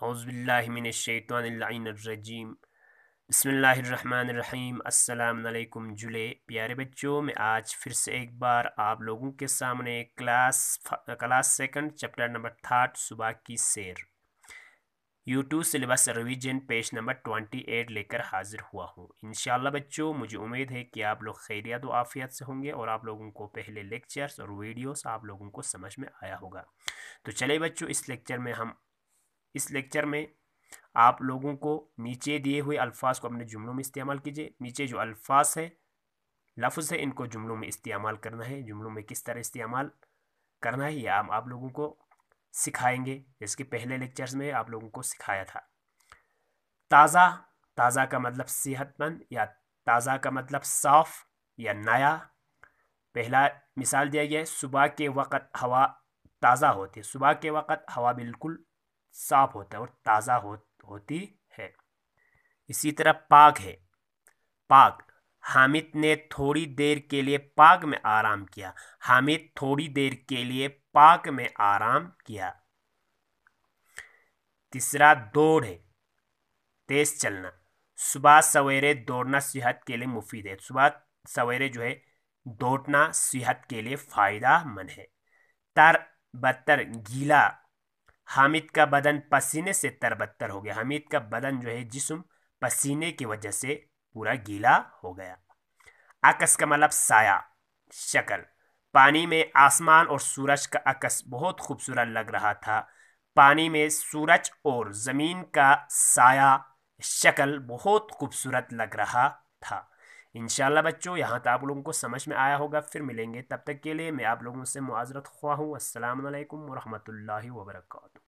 حوض باللہ من الشیطان اللعین الرجیم بسم اللہ الرحمن الرحیم السلام علیکم جلے پیارے بچوں میں آج پھر سے ایک بار آپ لوگوں کے سامنے class class second chapter number third صبح کی سیر U two syllabus revision page number twenty eight لے کر حاضر ہوا ہوں انشاءاللہ بچوں مجھے امید ہے کہ آپ لوگ خیریت و آفیت سے ہوں گے اور آپ لوگوں کو پہلے لیکچرز اور ویڈیوز آپ لوگوں کو سمجھ میں آیا ہوگا تو چلے بچوں اس لیکچر میں ہم اس لیکچر میں آپ لوگوں کو نیچے دیے ہوئے الفاظ کو اپنے جملوں میں استعمال کیجیے نیچے جو الفاظ ہیں لفظ ہیں ان کو جملوں میں استعمال کرنا ہے جملوں میں کس طرح استعمال کرنا ہے یہ ہم آپ لوگوں کو سکھائیں گے جس کے پہلے لیکچرز میں آپ لوگوں کو سکھایا تھا تازہ تازہ کا مطلب صحت مند یا تازہ کا مطلب صاف یا نیا پہلا مثال دیا گیا ہے صبح کے وقت ہوا تازہ ہوتی ہے صبح کے وقت ہوا بالکل صاف ہوتا ہے اور تازہ ہو ہوتی ہے اسی طرح پاک ہے پاک حامد نے تھوڑی دیر کے لیے پاک میں آرام کیا حامد تھوڑی دیر کے لیے پاک میں آرام کیا تیسرا دوڑ ہے تیز چلنا صبح سویرے دوڑنا صحت کے لیے مفید ہے صبح سویرے جو ہے دوڑنا صحت کے لیے فائدہ مند ہے تر بدتر گیلا حامد کا بدن پسینے سے تربتر ہو گیا حامد کا بدن جو ہے جسم پسینے کی وجہ سے پورا گیلا ہو گیا عکس کا مطلب سایہ شکل پانی میں آسمان اور سورج کا عکس بہت خوبصورت لگ رہا تھا پانی میں سورج اور زمین کا سایہ شکل بہت خوبصورت لگ رہا تھا انشاءاللہ بچوں یہاں آپ لوگوں کو سمجھ میں آیا ہوگا پھر ملیں گے تب تک کے لیے میں آپ لوگوں سے معذرت خواہ ہوں السلام علیکم ورحمۃ اللہ وبرکاتہ